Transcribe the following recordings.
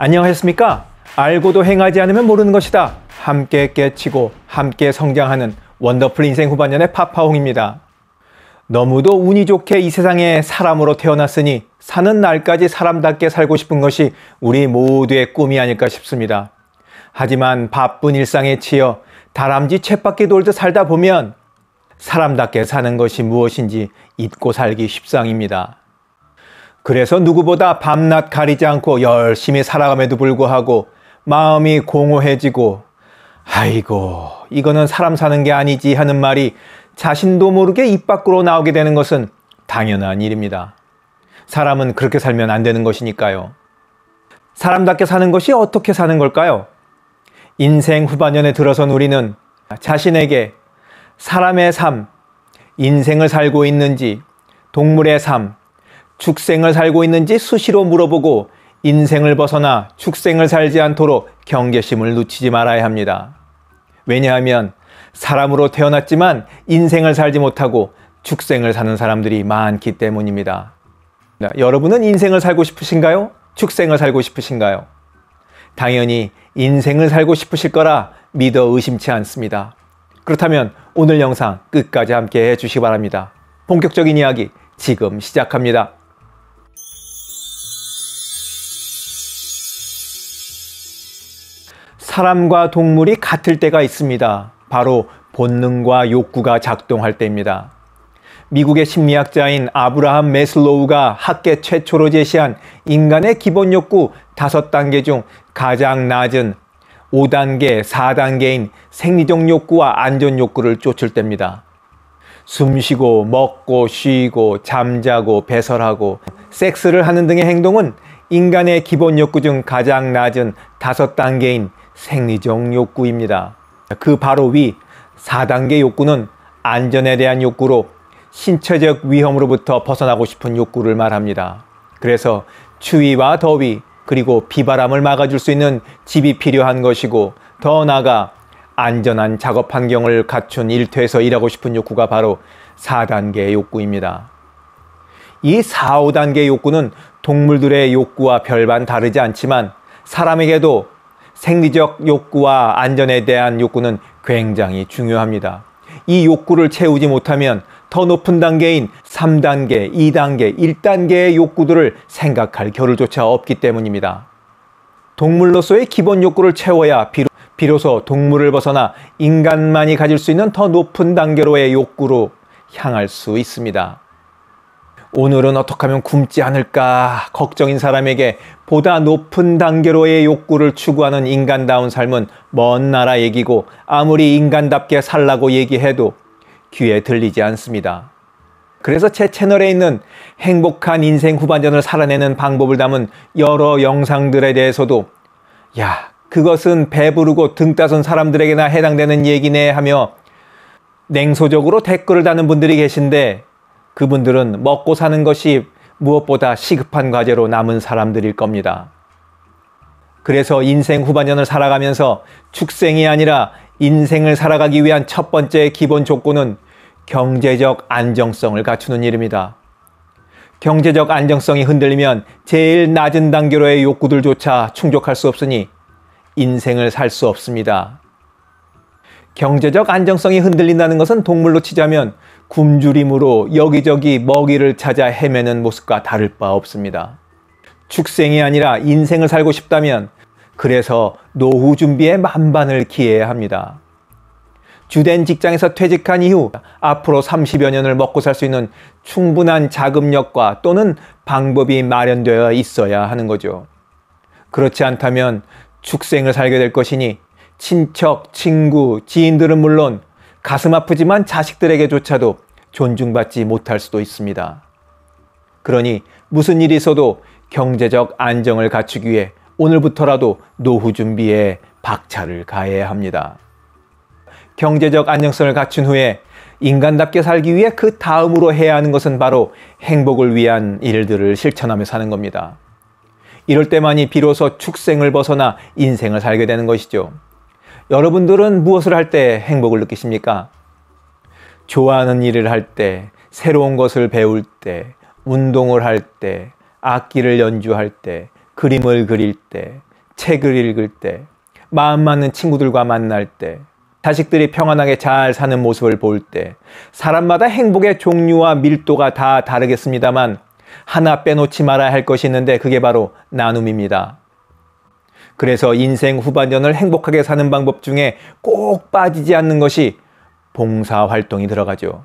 안녕하셨습니까? 알고도 행하지 않으면 모르는 것이다. 함께 깨치고 함께 성장하는 원더풀 인생 후반년의 파파홍입니다. 너무도 운이 좋게 이 세상에 사람으로 태어났으니 사는 날까지 사람답게 살고 싶은 것이 우리 모두의 꿈이 아닐까 싶습니다. 하지만 바쁜 일상에 치여 다람쥐 쳇바퀴 돌듯 살다 보면 사람답게 사는 것이 무엇인지 잊고 살기 쉽상입니다. 그래서 누구보다 밤낮 가리지 않고 열심히 살아감에도 불구하고 마음이 공허해지고 아이고 이거는 사람 사는 게 아니지 하는 말이 자신도 모르게 입 밖으로 나오게 되는 것은 당연한 일입니다. 사람은 그렇게 살면 안 되는 것이니까요. 사람답게 사는 것이 어떻게 사는 걸까요? 인생 후반년에 들어선 우리는 자신에게 사람의 삶, 인생을 살고 있는지, 동물의 삶, 축생을 살고 있는지 수시로 물어보고 인생을 벗어나 축생을 살지 않도록 경계심을 놓치지 말아야 합니다. 왜냐하면 사람으로 태어났지만 인생을 살지 못하고 축생을 사는 사람들이 많기 때문입니다. 여러분은 인생을 살고 싶으신가요? 축생을 살고 싶으신가요? 당연히 인생을 살고 싶으실 거라 믿어 의심치 않습니다. 그렇다면 오늘 영상 끝까지 함께 해주시기 바랍니다. 본격적인 이야기 지금 시작합니다. 사람과 동물이 같을 때가 있습니다. 바로 본능과 욕구가 작동할 때입니다. 미국의 심리학자인 아브라함 메슬로우가 학계 최초로 제시한 인간의 기본 욕구 5단계 중 가장 낮은 5단계, 4단계인 생리적 욕구와 안전 욕구를 쫓을 때입니다. 숨 쉬고, 먹고, 쉬고, 잠자고, 배설하고, 섹스를 하는 등의 행동은 인간의 기본 욕구 중 가장 낮은 5단계인 생리적 욕구입니다. 그 바로 위 4단계 욕구는 안전에 대한 욕구로 신체적 위험으로부터 벗어나고 싶은 욕구를 말합니다. 그래서 추위와 더위 그리고 비바람을 막아줄 수 있는 집이 필요한 것이고 더 나아가 안전한 작업 환경을 갖춘 일터에서 일하고 싶은 욕구가 바로 4단계 욕구입니다. 이 4, 5단계 욕구는 동물들의 욕구와 별반 다르지 않지만 사람에게도 생리적 욕구와 안전에 대한 욕구는 굉장히 중요합니다. 이 욕구를 채우지 못하면 더 높은 단계인 3단계, 2단계, 1단계의 욕구들을 생각할 겨를조차 없기 때문입니다. 동물로서의 기본 욕구를 채워야 비로, 소 동물을 벗어나 인간만이 가질 수 있는 더 높은 단계로의 욕구로 향할 수 있습니다. 오늘은 어떻게 하면 굶지 않을까 걱정인 사람에게 보다 높은 단계로의 욕구를 추구하는 인간다운 삶은 먼 나라 얘기고 아무리 인간답게 살라고 얘기해도 귀에 들리지 않습니다. 그래서 제 채널에 있는 행복한 인생 후반전을 살아내는 방법을 담은 여러 영상들에 대해서도 야, 그것은 배부르고 등 따선 사람들에게나 해당되는 얘기네 하며 냉소적으로 댓글을 다는 분들이 계신데 그분들은 먹고 사는 것이 무엇보다 시급한 과제로 남은 사람들일 겁니다. 그래서 인생 후반년을 살아가면서 축생이 아니라 인생을 살아가기 위한 첫 번째 기본 조건은 경제적 안정성을 갖추는 일입니다. 경제적 안정성이 흔들리면 제일 낮은 단계로의 욕구들조차 충족할 수 없으니 인생을 살 수 없습니다. 경제적 안정성이 흔들린다는 것은 동물로 치자면 굶주림으로 여기저기 먹이를 찾아 헤매는 모습과 다를 바 없습니다. 축생이 아니라 인생을 살고 싶다면 그래서 노후 준비에 만반을 기해야 합니다. 주된 직장에서 퇴직한 이후 앞으로 30여 년을 먹고 살 수 있는 충분한 자금력과 또는 방법이 마련되어 있어야 하는 거죠. 그렇지 않다면 축생을 살게 될 것이니 친척, 친구, 지인들은 물론 가슴 아프지만 자식들에게조차도 존중받지 못할 수도 있습니다. 그러니 무슨 일이 있어도 경제적 안정을 갖추기 위해 오늘부터라도 노후 준비에 박차를 가해야 합니다. 경제적 안정성을 갖춘 후에 인간답게 살기 위해 그 다음으로 해야 하는 것은 바로 행복을 위한 일들을 실천하며 사는 겁니다. 이럴 때만이 비로소 축생을 벗어나 인생을 살게 되는 것이죠. 여러분들은 무엇을 할 때 행복을 느끼십니까? 좋아하는 일을 할 때, 새로운 것을 배울 때, 운동을 할 때, 악기를 연주할 때, 그림을 그릴 때, 책을 읽을 때, 마음 맞는 친구들과 만날 때, 자식들이 평안하게 잘 사는 모습을 볼 때, 사람마다 행복의 종류와 밀도가 다 다르겠습니다만, 하나 빼놓지 말아야 할 것이 있는데 그게 바로 나눔입니다. 그래서 인생 후반전을 행복하게 사는 방법 중에 꼭 빠지지 않는 것이 봉사활동이 들어가죠.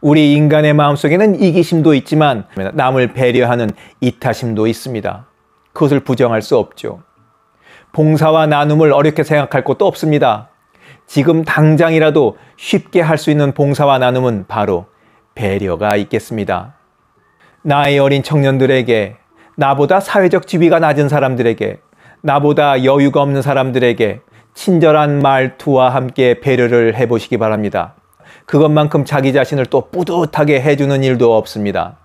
우리 인간의 마음속에는 이기심도 있지만 남을 배려하는 이타심도 있습니다. 그것을 부정할 수 없죠. 봉사와 나눔을 어렵게 생각할 것도 없습니다. 지금 당장이라도 쉽게 할 수 있는 봉사와 나눔은 바로 배려가 있겠습니다. 나이 어린 청년들에게, 나보다 사회적 지위가 낮은 사람들에게, 나보다 여유가 없는 사람들에게 친절한 말투와 함께 배려를 해보시기 바랍니다. 그것만큼 자기 자신을 또 뿌듯하게 해주는 일도 없습니다.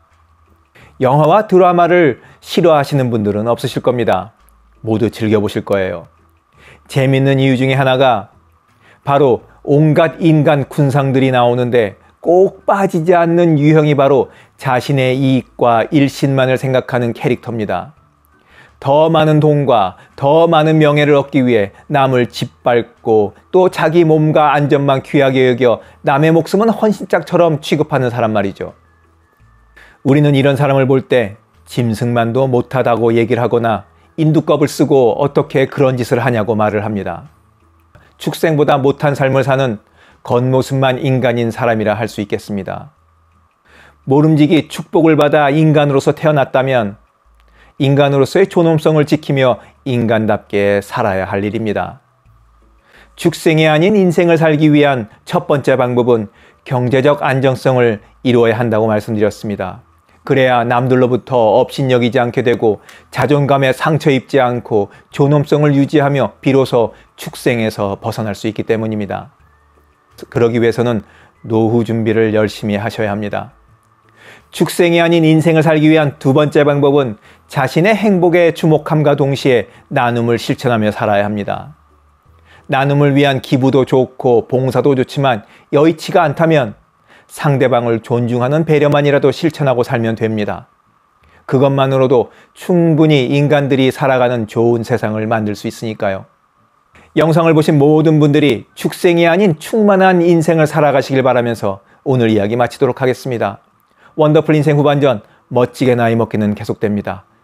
영화와 드라마를 싫어하시는 분들은 없으실 겁니다. 모두 즐겨보실 거예요. 재밌는 이유 중에 하나가 바로 온갖 인간 군상들이 나오는데 꼭 빠지지 않는 유형이 바로 자신의 이익과 일신만을 생각하는 캐릭터입니다. 더 많은 돈과 더 많은 명예를 얻기 위해 남을 짓밟고 또 자기 몸과 안전만 귀하게 여겨 남의 목숨은 헌신짝처럼 취급하는 사람 말이죠. 우리는 이런 사람을 볼 때 짐승만도 못하다고 얘기를 하거나 인두껍을 쓰고 어떻게 그런 짓을 하냐고 말을 합니다. 축생보다 못한 삶을 사는 겉모습만 인간인 사람이라 할 수 있겠습니다. 모름지기 축복을 받아 인간으로서 태어났다면 인간으로서의 존엄성을 지키며 인간답게 살아야 할 일입니다. 축생이 아닌 인생을 살기 위한 첫 번째 방법은 경제적 안정성을 이루어야 한다고 말씀드렸습니다. 그래야 남들로부터 업신여기지 않게 되고 자존감에 상처 입지 않고 존엄성을 유지하며 비로소 축생에서 벗어날 수 있기 때문입니다. 그러기 위해서는 노후 준비를 열심히 하셔야 합니다. 축생이 아닌 인생을 살기 위한 두 번째 방법은 자신의 행복에 주목함과 동시에 나눔을 실천하며 살아야 합니다. 나눔을 위한 기부도 좋고 봉사도 좋지만 여의치가 않다면 상대방을 존중하는 배려만이라도 실천하고 살면 됩니다. 그것만으로도 충분히 인간들이 살아가는 좋은 세상을 만들 수 있으니까요. 영상을 보신 모든 분들이 축생이 아닌 충만한 인생을 살아가시길 바라면서 오늘 이야기 마치도록 하겠습니다. 원더풀 인생 후반전 멋지게 나이 먹기는 계속됩니다.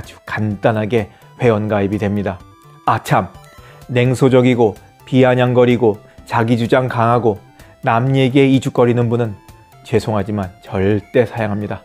아주 간단하게 회원가입이 됩니다. 아참, 냉소적이고 비아냥거리고 자기주장 강하고 남 얘기에 이죽거리는 분은 죄송하지만 절대 사양합니다.